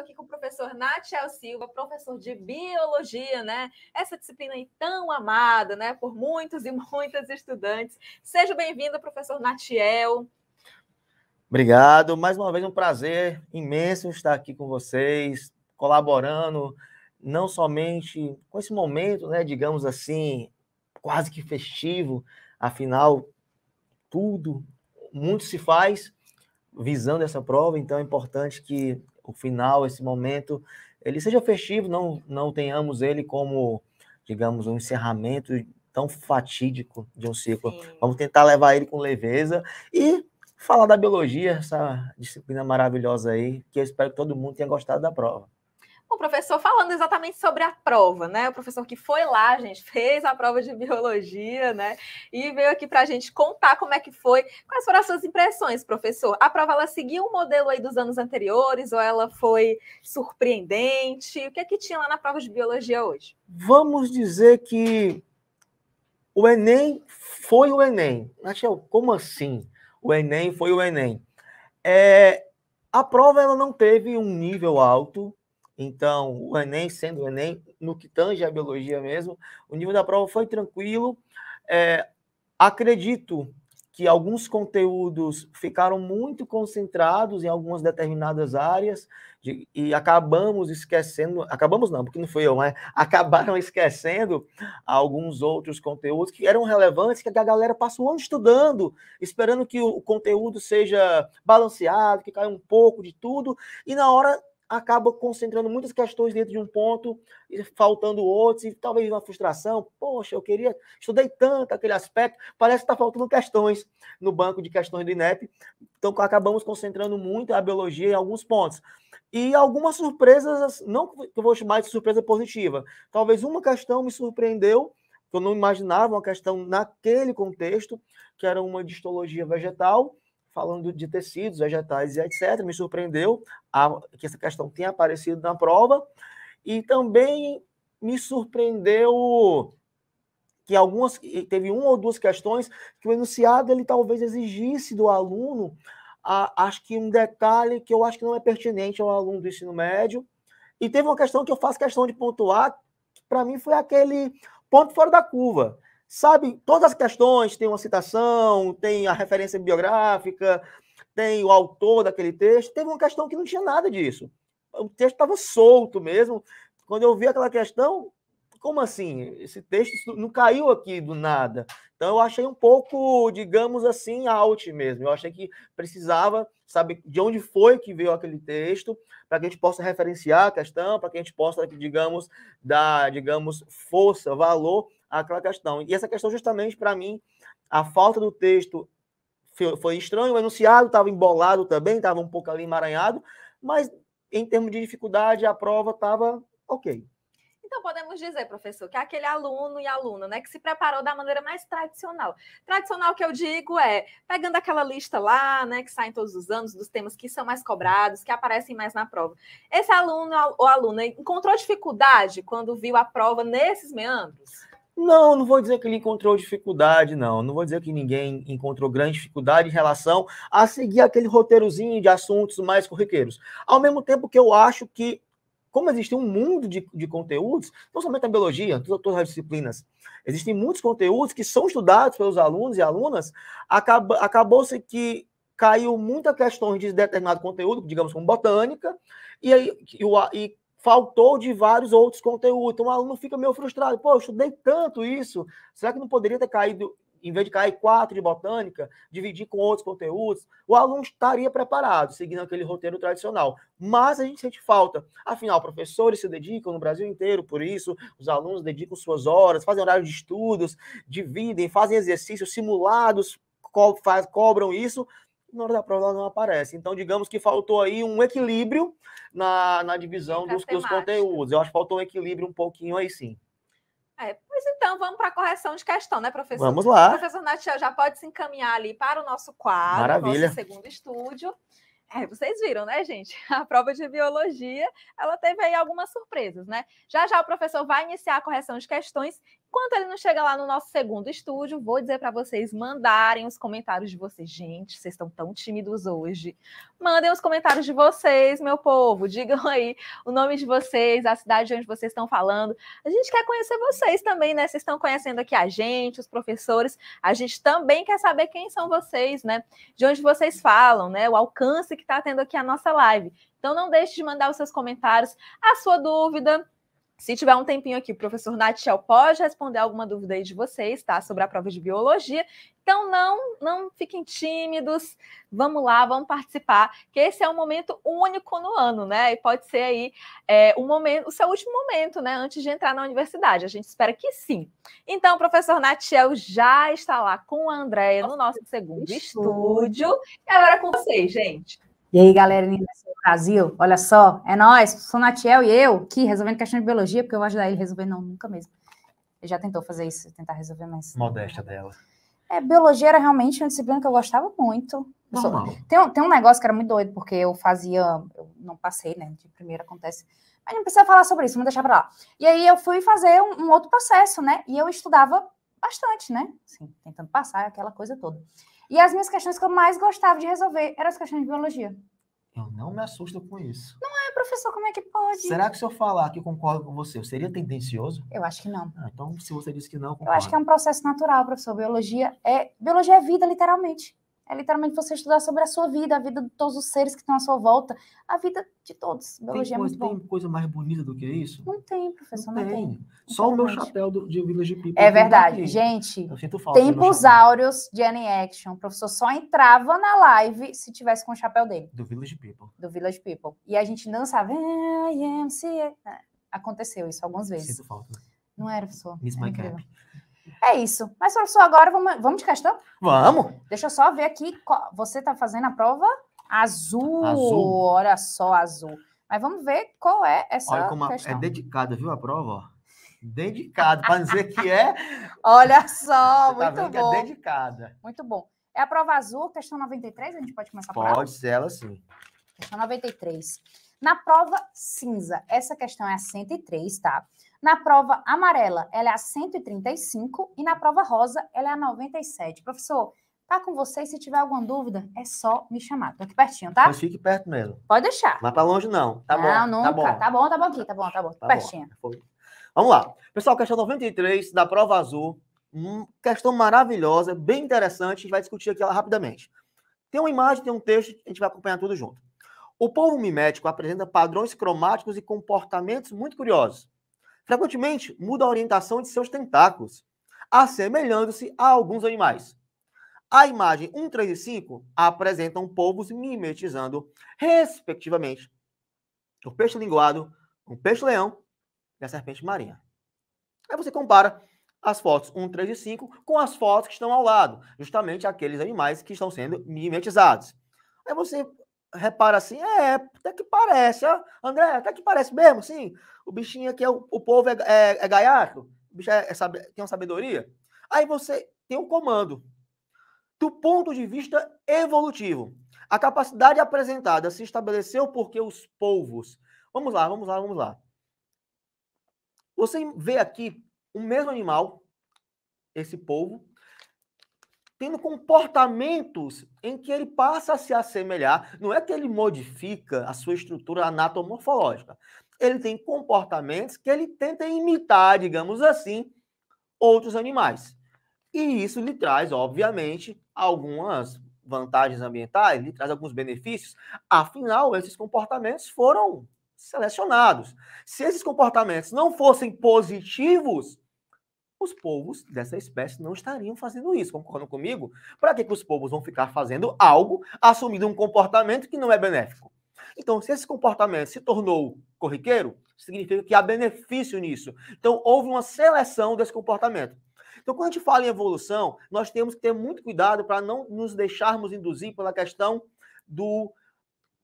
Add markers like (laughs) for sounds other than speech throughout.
estou aqui com o professor Natiel Silva, professor de biologia, né? Essa disciplina aí tão amada, né, por muitos e muitas estudantes. Seja bem-vindo, professor Natiel. Obrigado, mais uma vez um prazer imenso estar aqui com vocês, colaborando não somente com esse momento, né, digamos assim, quase que festivo, afinal tudo muito se faz visando essa prova, então é importante que o final, esse momento, ele seja festivo, não, não tenhamos ele como, digamos, um encerramento tão fatídico de um ciclo. Sim. Vamos tentar levar ele com leveza e falar da biologia, essa disciplina maravilhosa aí, que eu espero que todo mundo tenha gostado da prova o professor falando exatamente sobre a prova, né? O professor que foi lá, gente, fez a prova de biologia, né? E veio aqui para a gente contar como é que foi, quais foram as suas impressões, professor. A prova ela seguiu um modelo aí dos anos anteriores ou ela foi surpreendente? O que é que tinha lá na prova de biologia hoje? Vamos dizer que o Enem foi o Enem. Rachel, como assim? O Enem foi o Enem. É, a prova ela não teve um nível alto, então, o Enem, sendo o Enem, no que tange a biologia mesmo, o nível da prova foi tranquilo. É, acredito que alguns conteúdos ficaram muito concentrados em algumas determinadas áreas de, e acabamos esquecendo, acabamos não, porque não foi eu, mas (laughs) acabaram esquecendo alguns outros conteúdos que eram relevantes, que a galera passou um ano estudando, esperando que o conteúdo seja balanceado, que caia um pouco de tudo, e na hora acaba concentrando muitas questões dentro de um ponto, e faltando outros, e talvez uma frustração. Poxa, eu queria, estudei tanto aquele aspecto, parece que está faltando questões no banco de questões do INEP. Então, acabamos concentrando muito a biologia em alguns pontos. E algumas surpresas, não que eu vou chamar de surpresa positiva, talvez uma questão me surpreendeu, que eu não imaginava, uma questão naquele contexto, que era uma distologia vegetal, falando de tecidos, vegetais e etc. Me surpreendeu a, que essa questão tenha aparecido na prova. E também me surpreendeu que algumas teve uma ou duas questões que o enunciado ele talvez exigisse do aluno a, acho que um detalhe que eu acho que não é pertinente ao aluno do ensino médio e teve uma questão que eu faço questão de pontuar para mim foi aquele ponto fora da curva sabe todas as questões, tem uma citação, tem a referência biográfica tem o autor daquele texto. Teve uma questão que não tinha nada disso. O texto estava solto mesmo. Quando eu vi aquela questão, como assim? Esse texto não caiu aqui do nada. Então eu achei um pouco, digamos assim, out mesmo. Eu achei que precisava saber de onde foi que veio aquele texto, para que a gente possa referenciar a questão, para que a gente possa, digamos, dar, digamos, força, valor aquela questão. E essa questão, justamente, para mim, a falta do texto foi estranho, o enunciado estava embolado também, estava um pouco ali emaranhado, mas em termos de dificuldade, a prova estava ok. Então, podemos dizer, professor, que é aquele aluno e aluna né, que se preparou da maneira mais tradicional. Tradicional que eu digo é pegando aquela lista lá, né, que saem todos os anos, dos temas que são mais cobrados, que aparecem mais na prova. Esse aluno ou aluna encontrou dificuldade quando viu a prova nesses meandros? Não, não vou dizer que ele encontrou dificuldade, não. Não vou dizer que ninguém encontrou grande dificuldade em relação a seguir aquele roteirozinho de assuntos mais corriqueiros. Ao mesmo tempo que eu acho que, como existe um mundo de, de conteúdos, não somente a biologia, todas as disciplinas, existem muitos conteúdos que são estudados pelos alunos e alunas, acabou-se que caiu muita questão de determinado conteúdo, digamos como botânica, e, aí, e, e faltou de vários outros conteúdos. Então o aluno fica meio frustrado. Pô, eu estudei tanto isso, será que não poderia ter caído, em vez de cair quatro de botânica, dividir com outros conteúdos? O aluno estaria preparado, seguindo aquele roteiro tradicional. Mas a gente sente falta. Afinal, professores se dedicam no Brasil inteiro por isso, os alunos dedicam suas horas, fazem horário de estudos, dividem, fazem exercícios simulados, co faz, cobram isso, na hora da prova não aparece. Então, digamos que faltou aí um equilíbrio na, na divisão dos, dos, conteúdos. Eu acho que faltou um equilíbrio um pouquinho aí sim. É, pois então, vamos para a correção de questão, né, professor? Vamos lá. O professor Natiel já pode se encaminhar ali para o nosso quadro, Maravilha. nosso segundo estúdio. É, vocês viram, né, gente? (laughs) A prova de biologia, ela teve aí algumas surpresas, né? Já já o professor vai iniciar a correção de questões Enquanto ele não chega lá no nosso segundo estúdio, vou dizer para vocês mandarem os comentários de vocês. Gente, vocês estão tão tímidos hoje. Mandem os comentários de vocês, meu povo. Digam aí o nome de vocês, a cidade de onde vocês estão falando. A gente quer conhecer vocês também, né? Vocês estão conhecendo aqui a gente, os professores. A gente também quer saber quem são vocês, né? De onde vocês falam, né? O alcance que está tendo aqui a nossa live. Então não deixe de mandar os seus comentários, a sua dúvida se tiver um tempinho aqui, o professor Natiel pode responder alguma dúvida aí de vocês, tá? Sobre a prova de biologia. Então, não, não fiquem tímidos. Vamos lá, vamos participar, que esse é um momento único no ano, né? E pode ser aí é, um momento, o seu último momento, né? Antes de entrar na universidade. A gente espera que sim. Então, o professor Natiel já está lá com a Andréia no nosso segundo estúdio. E agora é com vocês, gente. E aí, galera do Brasil, olha só, é nós, sou Natiel e eu, que resolvendo questão de biologia, porque eu vou ajudar ele a resolver, não, nunca mesmo. Ele já tentou fazer isso, tentar resolver, mas... Modesta dela. É, biologia era realmente uma disciplina que eu gostava muito. Eu sou... tem, um, tem um negócio que era muito doido, porque eu fazia, eu não passei, né, de primeira acontece, mas não precisa falar sobre isso, vamos deixar pra lá. E aí eu fui fazer um, um outro processo, né, e eu estudava bastante, né, assim, tentando passar aquela coisa toda. E as minhas questões que eu mais gostava de resolver eram as questões de biologia. Eu não me assusto com isso. Não é, professor, como é que pode? Será que se eu falar que eu concordo com você, eu seria tendencioso? Eu acho que não. Ah, então, se você disse que não, concordo. Eu acho que é um processo natural, professor. Biologia é biologia é vida, literalmente. É literalmente você estudar sobre a sua vida, a vida de todos os seres que estão à sua volta, a vida de todos. Biologia tem coisa, é muito bom. Tem coisa mais bonita do que isso? Não tem, professor, não, não tem. tem. Só o meu chapéu do, de Village People. É verdade. Gente, tempos áureos de Annie Action. O professor só entrava na live se tivesse com o chapéu dele. Do Village People. Do Village People. E a gente dançava. Aconteceu isso algumas vezes. Sinto falta. Não era, professor. Miss era My incrível. Cap. É isso. Mas, professor, agora vamos, vamos de questão? Vamos. Deixa eu só ver aqui. Você está fazendo a prova azul. azul. Olha só, azul. Mas vamos ver qual é essa Olha como é questão. É dedicada, viu, a prova? Dedicada, para dizer que é. (laughs) Olha só, tá muito é bom. é dedicada. Muito bom. É a prova azul, questão 93, a gente pode começar pode, prova. Pode ser ela, sim. Questão 93. Na prova cinza, essa questão é a 103, tá? Na prova amarela, ela é a 135 e na prova rosa, ela é a 97. Professor, tá com vocês. Se tiver alguma dúvida, é só me chamar. Tô aqui pertinho, tá? Mas fique perto mesmo. Pode deixar. Mas para longe não. Tá não, bom. Não, tá nunca. Tá bom. tá bom, tá bom aqui, tá bom, tá bom. Tá pertinho. Tá bom. Vamos lá. Pessoal, questão 93 da prova azul. Hum, questão maravilhosa, bem interessante. A gente vai discutir aqui ela rapidamente. Tem uma imagem, tem um texto, a gente vai acompanhar tudo junto. O povo mimético apresenta padrões cromáticos e comportamentos muito curiosos frequentemente muda a orientação de seus tentáculos, assemelhando-se a alguns animais. A imagem 1, 3 e 5 apresentam povos mimetizando, respectivamente, o peixe linguado, o peixe leão e a serpente marinha. Aí você compara as fotos 1, 3 e 5 com as fotos que estão ao lado, justamente aqueles animais que estão sendo mimetizados. Aí você repara assim, é, é, até que parece, ó. André, até que parece mesmo, sim. O bichinho aqui é o, o povo é, é, é gaiato, o bicho é, é, é, tem uma sabedoria. Aí você tem um comando. Do ponto de vista evolutivo, a capacidade apresentada se estabeleceu porque os povos. Vamos lá, vamos lá, vamos lá. Você vê aqui o mesmo animal, esse povo, tendo comportamentos em que ele passa a se assemelhar. Não é que ele modifica a sua estrutura anatomorfológica. Ele tem comportamentos que ele tenta imitar, digamos assim, outros animais. E isso lhe traz, obviamente, algumas vantagens ambientais, lhe traz alguns benefícios. Afinal, esses comportamentos foram selecionados. Se esses comportamentos não fossem positivos, os povos dessa espécie não estariam fazendo isso. Concordam comigo? Para que, que os povos vão ficar fazendo algo, assumindo um comportamento que não é benéfico? Então, se esse comportamento se tornou corriqueiro, significa que há benefício nisso. Então, houve uma seleção desse comportamento. Então, quando a gente fala em evolução, nós temos que ter muito cuidado para não nos deixarmos induzir pela questão do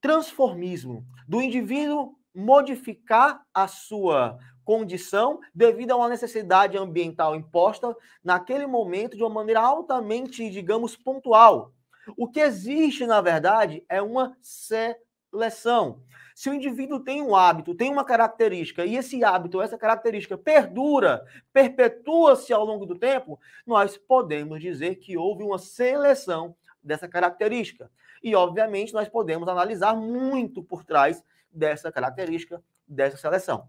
transformismo, do indivíduo modificar a sua condição devido a uma necessidade ambiental imposta naquele momento de uma maneira altamente, digamos, pontual. O que existe, na verdade, é uma seleção. Se o indivíduo tem um hábito, tem uma característica, e esse hábito, essa característica perdura, perpetua-se ao longo do tempo, nós podemos dizer que houve uma seleção dessa característica. E, obviamente, nós podemos analisar muito por trás dessa característica, dessa seleção.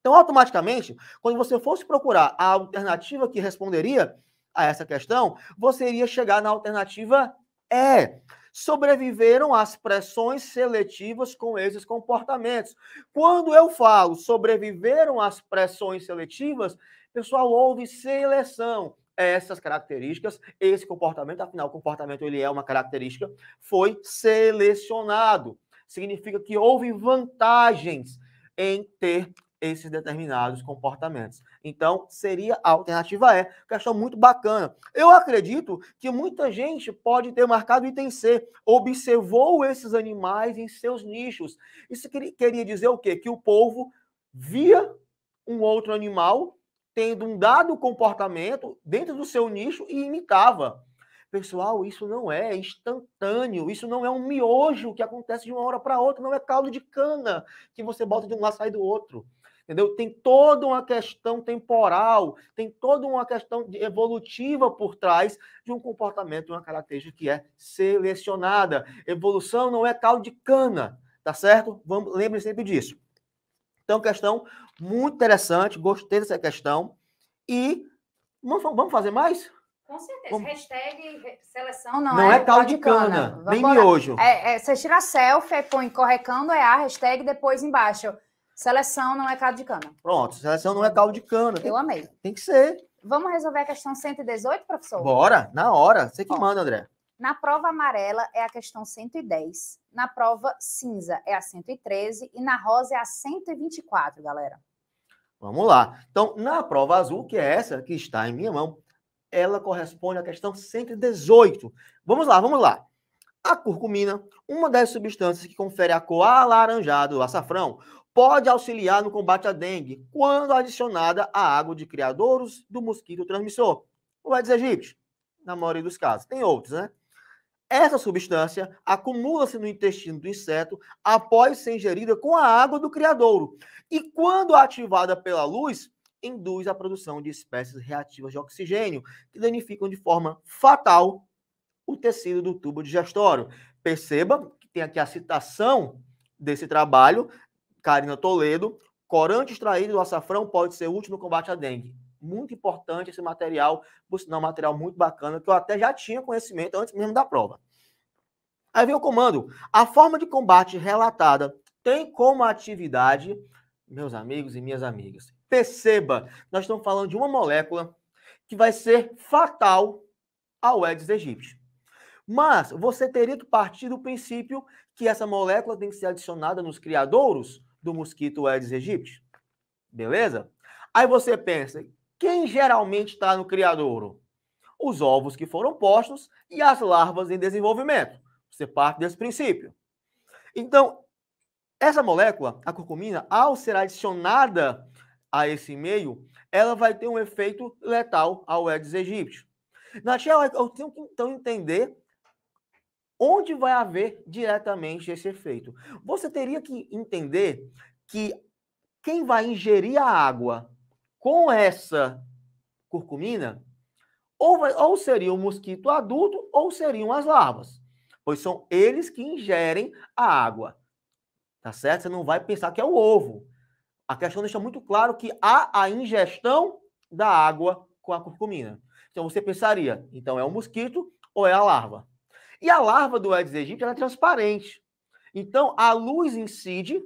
Então, automaticamente, quando você fosse procurar a alternativa que responderia a essa questão, você iria chegar na alternativa E. Sobreviveram às pressões seletivas com esses comportamentos. Quando eu falo sobreviveram às pressões seletivas, pessoal, houve seleção essas características, esse comportamento, afinal, o comportamento ele é uma característica, foi selecionado significa que houve vantagens em ter esses determinados comportamentos. Então, seria a alternativa E. Questão muito bacana. Eu acredito que muita gente pode ter marcado item C. Observou esses animais em seus nichos. Isso queria dizer o quê? Que o povo via um outro animal tendo um dado comportamento dentro do seu nicho e imitava. Pessoal, isso não é instantâneo, isso não é um miojo que acontece de uma hora para outra, não é caldo de cana que você bota de um lado e sai do outro. Entendeu? Tem toda uma questão temporal, tem toda uma questão evolutiva por trás de um comportamento, de uma característica que é selecionada. Evolução não é caldo de cana, tá certo? Vamos, lembre sempre disso. Então, questão muito interessante, gostei dessa questão. E vamos fazer mais? Com certeza. Hashtag seleção não, não é, é de cana, cana. nem miojo. É, é, você tira a selfie, põe correcando é a hashtag, depois embaixo. Seleção não é caldo de cana. Pronto, seleção não é caldo de cana. Tem, Eu amei. Tem que ser. Vamos resolver a questão 118, professor? Bora, na hora. Você que Bom. manda, André. Na prova amarela é a questão 110, na prova cinza é a 113 e na rosa é a 124, galera. Vamos lá. Então, na prova azul, que é essa que está em minha mão, ela corresponde à questão 118. Vamos lá, vamos lá. A curcumina, uma das substâncias que confere a cor alaranjada ao açafrão, pode auxiliar no combate à dengue quando adicionada à água de criadouros do mosquito transmissor, o Aedes aegypti, na maioria dos casos. Tem outros, né? Essa substância acumula-se no intestino do inseto após ser ingerida com a água do criadouro. E quando ativada pela luz, induz a produção de espécies reativas de oxigênio, que danificam de forma fatal o tecido do tubo digestório. Perceba que tem aqui a citação desse trabalho, Karina Toledo, corante extraído do açafrão pode ser útil no combate à dengue. Muito importante esse material, por sinal, um material muito bacana, que eu até já tinha conhecimento antes mesmo da prova. Aí vem o comando. A forma de combate relatada tem como atividade, meus amigos e minhas amigas, Perceba, nós estamos falando de uma molécula que vai ser fatal ao Aedes aegypti. Mas você teria que partir do princípio que essa molécula tem que ser adicionada nos criadouros do mosquito Aedes aegypti. Beleza? Aí você pensa, quem geralmente está no criadouro? Os ovos que foram postos e as larvas em desenvolvimento. Você parte desse princípio. Então, essa molécula, a curcumina, ao ser adicionada a esse meio, ela vai ter um efeito letal ao Aedes aegypti. Na eu tenho que então entender onde vai haver diretamente esse efeito. Você teria que entender que quem vai ingerir a água com essa curcumina, ou, vai, ou seria o um mosquito adulto, ou seriam as larvas. Pois são eles que ingerem a água. Tá certo? Você não vai pensar que é o ovo. A questão deixa muito claro que há a ingestão da água com a curcumina. Então você pensaria, então é o um mosquito ou é a larva? E a larva do Aedes aegypti é transparente. Então a luz incide,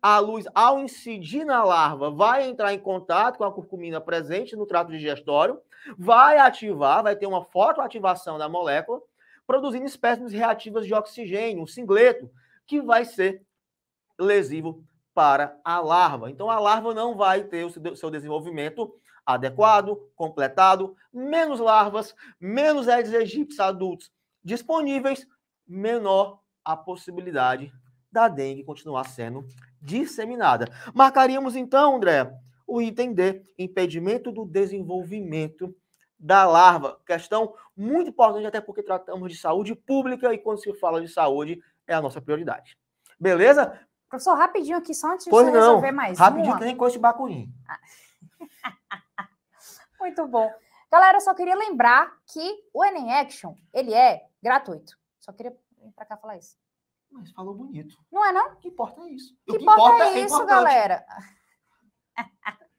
a luz ao incidir na larva vai entrar em contato com a curcumina presente no trato digestório, vai ativar, vai ter uma fotoativação da molécula, produzindo espécies reativas de oxigênio, um singleto, que vai ser lesivo para a larva. Então, a larva não vai ter o seu desenvolvimento adequado, completado, menos larvas, menos Aedes aegypti adultos disponíveis, menor a possibilidade da dengue continuar sendo disseminada. Marcaríamos então, André, o item D, impedimento do desenvolvimento da larva. Questão muito importante, até porque tratamos de saúde pública e quando se fala de saúde, é a nossa prioridade. Beleza? Professor, rapidinho aqui, só antes pois de não. resolver mais. Rapidinho que nem coisa de bacurim. (laughs) Muito bom. Galera, eu só queria lembrar que o Enem Action, ele é gratuito. Só queria vir pra cá falar isso. Mas falou bonito. Não é não? O que importa é isso. Que o que importa, importa é, é isso, galera. (laughs)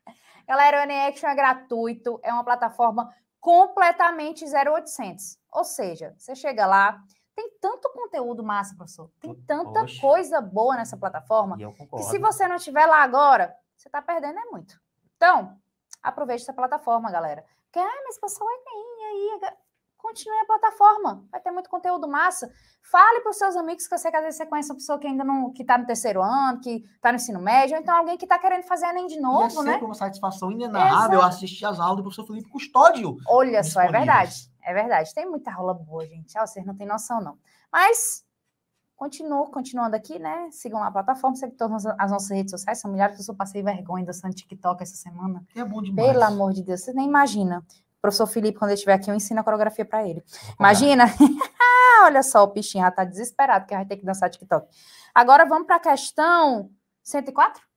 galera, o Enem Action é gratuito, é uma plataforma completamente 0800. Ou seja, você chega lá, tem tanto conteúdo massa, professor. Tem hum, tanta Oxe. coisa boa nessa plataforma que se você não estiver lá agora, você está perdendo é muito. Então, aproveite essa plataforma, galera. Porque, ah, mas passou o Enem, aí continue a plataforma. Vai ter muito conteúdo massa. Fale para os seus amigos que eu sei que às vezes você conhece uma pessoa que ainda não que está no terceiro ano, que está no ensino médio, ou então alguém que está querendo fazer nem de novo, e é sempre né? uma satisfação inenarrável Exato. assistir as aulas do professor Felipe Custódio. Olha só, é verdade. É verdade. Tem muita aula boa, gente. Ah, vocês não têm noção, não. Mas continuo, continuando aqui, né? Sigam lá a plataforma, seguem todas as nossas redes sociais, são milhares de pessoas. Passei vergonha dançando TikTok essa semana. É bom demais. Pelo amor de Deus, você nem imagina professor Felipe, quando ele estiver aqui, eu ensino a coreografia para ele. Imagina, (laughs) olha só, o Pichinho já tá desesperado, que vai ter que dançar TikTok. Agora vamos para a questão 104? Pra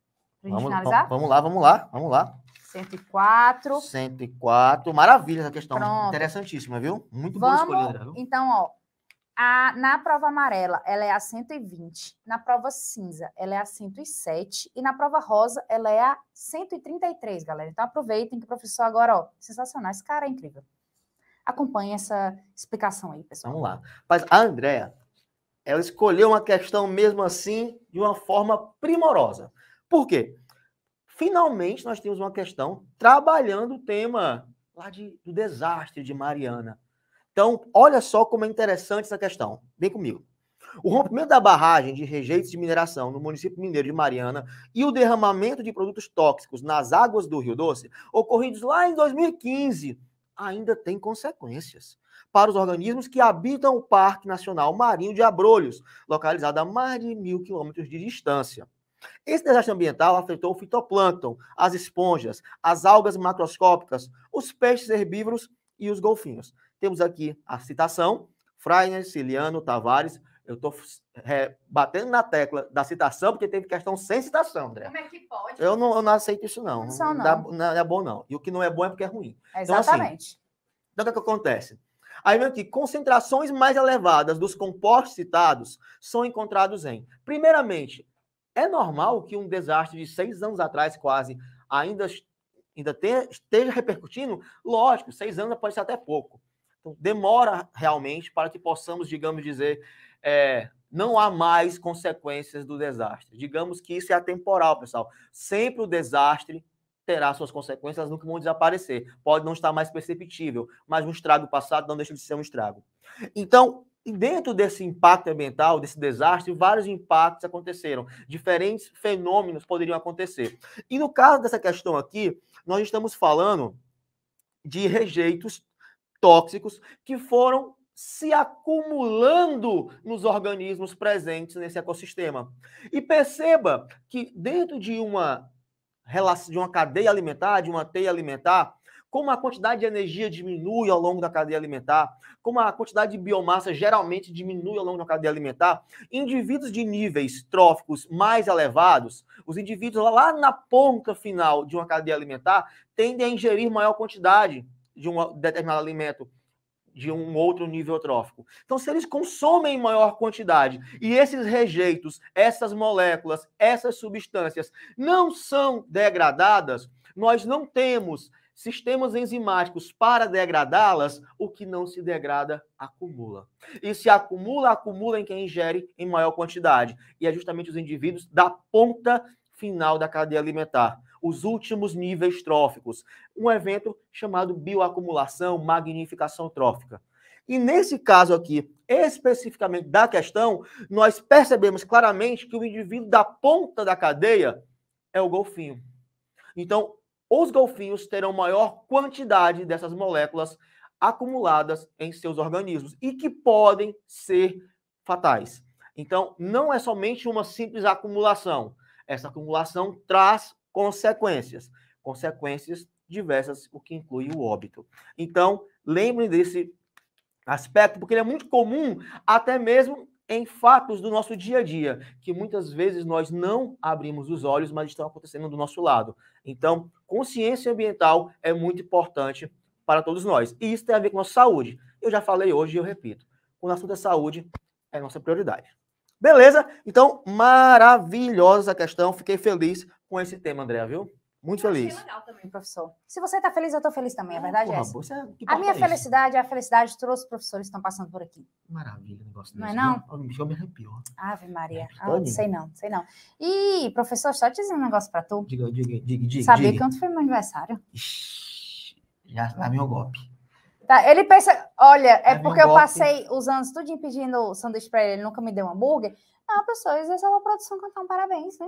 vamos, gente finalizar? Vamos lá, vamos lá, vamos lá. 104. 104. Maravilha essa questão. Pronto. Interessantíssima, viu? Muito Vamos, boa escolha, viu? Então, ó, a, na prova amarela, ela é a 120, na prova cinza, ela é a 107, e na prova rosa, ela é a 133, galera. Então aproveitem que o professor agora, ó, sensacional, esse cara é incrível. Acompanhe essa explicação aí, pessoal. Vamos lá. Mas a Andrea, ela escolheu uma questão mesmo assim de uma forma primorosa. Por quê? Finalmente nós temos uma questão trabalhando o tema lá de, do desastre de Mariana. Então, olha só como é interessante essa questão. Vem comigo. O rompimento da barragem de rejeitos de mineração no município mineiro de Mariana e o derramamento de produtos tóxicos nas águas do Rio Doce, ocorridos lá em 2015, ainda tem consequências para os organismos que habitam o Parque Nacional Marinho de Abrolhos, localizado a mais de mil quilômetros de distância. Esse desastre ambiental afetou o fitoplâncton, as esponjas, as algas macroscópicas, os peixes herbívoros e os golfinhos. Temos aqui a citação, Freiner, Ciliano, Tavares. Eu estou é, batendo na tecla da citação, porque teve questão sem citação, André. Como é que pode? Eu não, eu não aceito isso, não. Não, não. Dá, não é bom, não. E o que não é bom é porque é ruim. Então, assim, exatamente. Então, assim, então, o é que acontece? Aí vem aqui, concentrações mais elevadas dos compostos citados são encontrados em. Primeiramente, é normal que um desastre de seis anos atrás, quase, ainda, ainda tenha, esteja repercutindo? Lógico, seis anos pode ser até pouco. Então, demora realmente para que possamos, digamos dizer, é, não há mais consequências do desastre. Digamos que isso é atemporal, pessoal. Sempre o desastre terá suas consequências, elas nunca vão desaparecer. Pode não estar mais perceptível, mas um estrago passado não deixa de ser um estrago. Então, dentro desse impacto ambiental, desse desastre, vários impactos aconteceram. Diferentes fenômenos poderiam acontecer. E no caso dessa questão aqui, nós estamos falando de rejeitos tóxicos que foram se acumulando nos organismos presentes nesse ecossistema. E perceba que dentro de uma de uma cadeia alimentar, de uma teia alimentar, como a quantidade de energia diminui ao longo da cadeia alimentar, como a quantidade de biomassa geralmente diminui ao longo da cadeia alimentar, indivíduos de níveis tróficos mais elevados, os indivíduos lá na ponta final de uma cadeia alimentar tendem a ingerir maior quantidade de um determinado alimento de uhum. um outro nível trófico. Então, se eles consomem maior quantidade e esses rejeitos, essas moléculas, essas substâncias não são degradadas, nós não temos sistemas enzimáticos para degradá-las, o que não se degrada acumula. E se acumula, acumula em quem ingere em maior quantidade. E é justamente os indivíduos da ponta final da cadeia alimentar os últimos níveis tróficos, um evento chamado bioacumulação, magnificação trófica. E nesse caso aqui, especificamente da questão, nós percebemos claramente que o indivíduo da ponta da cadeia é o golfinho. Então, os golfinhos terão maior quantidade dessas moléculas acumuladas em seus organismos e que podem ser fatais. Então, não é somente uma simples acumulação. Essa acumulação traz consequências. Consequências diversas, o que inclui o óbito. Então, lembrem desse aspecto, porque ele é muito comum, até mesmo em fatos do nosso dia a dia, que muitas vezes nós não abrimos os olhos, mas estão acontecendo do nosso lado. Então, consciência ambiental é muito importante para todos nós. E isso tem a ver com a nossa saúde. Eu já falei hoje e eu repito. O assunto da é saúde é nossa prioridade. Beleza? Então, maravilhosa questão. Fiquei feliz com esse tema, André, viu? Muito eu feliz. legal também, professor. Se você está feliz, eu estou feliz também, é ah, verdade, Porra, é A minha é felicidade é a felicidade de todos os professores que estão passando por aqui. Maravilha, negócio desse. Não é não? Eu, eu, me arrepiou. Ave Maria. É, ah, não sei não, sei não. E, professor, só te dizer um negócio para tu. Diga, diga, diga. diga Saber quanto foi meu aniversário? Ixi, já tá meu golpe. Tá, ele pensa, olha, é porque eu golpe. passei os anos tudo pedindo sanduíche para ele, ele nunca me deu um hambúrguer. Ah, pessoal, isso é só pra produção cantar um parabéns, né?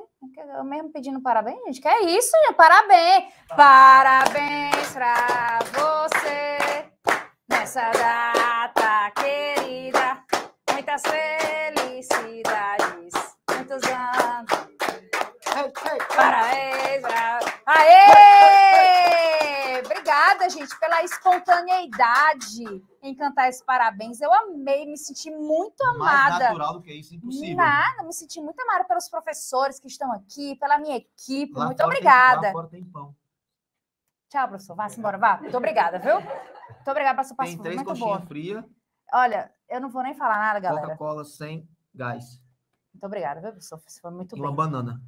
Eu mesmo pedindo parabéns, gente. Que é isso, né? Parabéns! Parabéns pra você nessa data querida. Muitas felicidades, muitos anos. Parabéns pra. Aê! obrigada, gente, pela espontaneidade em cantar esse parabéns. Eu amei, me senti muito amada. Mais natural do que isso, impossível. Nada, me senti muito amada pelos professores que estão aqui, pela minha equipe. Lá muito obrigada. Tem, lá tem pão. Tchau, professor. vá embora, vá. Muito obrigada, viu? Muito obrigada pela sua participação. Tem três coxinhas frias. Olha, eu não vou nem falar nada, galera. Coca-Cola sem gás. Muito obrigada, viu, professor? Você foi muito e bem. uma banana.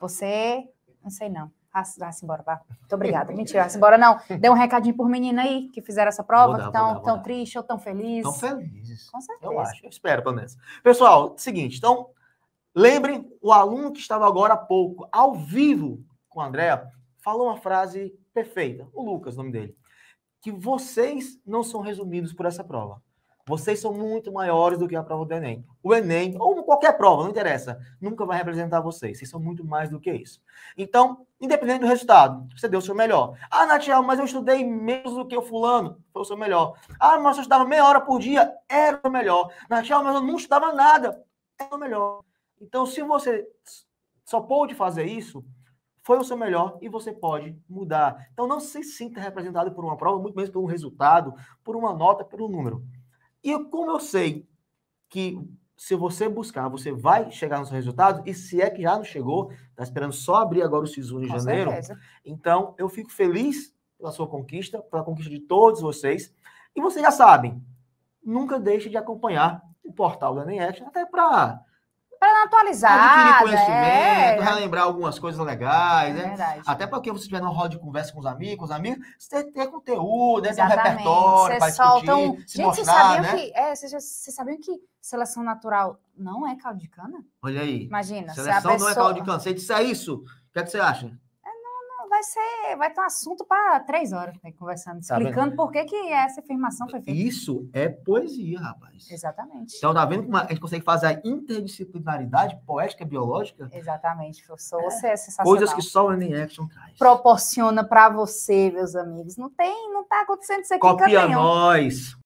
Você, não sei não. Ah, se, embora, vá. Muito obrigada. (laughs) Mentira, se embora não. Dê um recadinho por menina aí que fizeram essa prova, dar, que estão tão tristes ou tão felizes. Tão felizes. Com certeza. Eu acho, eu espero, pelo menos. Pessoal, seguinte, então, lembrem o aluno que estava agora há pouco, ao vivo com a Andrea falou uma frase perfeita. O Lucas, o nome dele. Que vocês não são resumidos por essa prova. Vocês são muito maiores do que a prova do Enem. O Enem, ou qualquer prova, não interessa, nunca vai representar vocês. Vocês são muito mais do que isso. Então, independente do resultado, você deu o seu melhor. Ah, Natiel, ah, mas eu estudei menos do que o fulano. Foi o seu melhor. Ah, mas eu estudava meia hora por dia. Era o melhor. Natiel, ah, mas eu não estudava nada. Era o melhor. Então, se você só pôde fazer isso, foi o seu melhor e você pode mudar. Então, não se sinta representado por uma prova, muito menos por um resultado, por uma nota, por um número. E como eu sei que se você buscar, você vai chegar nos resultados, e se é que já não chegou, está esperando só abrir agora o SISU em Com janeiro. Certeza. Então, eu fico feliz pela sua conquista, pela conquista de todos vocês. E vocês já sabem, nunca deixe de acompanhar o portal da NET, até para para atualizar. É, conhecimento, é, relembrar algumas coisas legais, né? é né? Verdade. Até porque você tiver numa roda de conversa com os amigos, com os amigos, você tem conteúdo, né? tem um repertório para soltam... Gente, mostrar, vocês sabiam né? que... É, vocês, vocês sabiam que seleção natural não é caldo de cana? Olha aí. Imagina. Seleção se pessoa... não é caldo de cana. Você disse é isso, o que, é que você acha? vai ser, vai ter um assunto para três horas né, conversando, tá explicando tá por que, que essa afirmação foi feita. Isso é poesia, rapaz. Exatamente. Então, tá vendo como a gente consegue fazer a interdisciplinaridade poética e biológica? Exatamente, professor. É. Você é, é sensacional. Coisas que só o Learning Action traz. Proporciona para você, meus amigos. Não tem, não está acontecendo isso aqui Copia nós.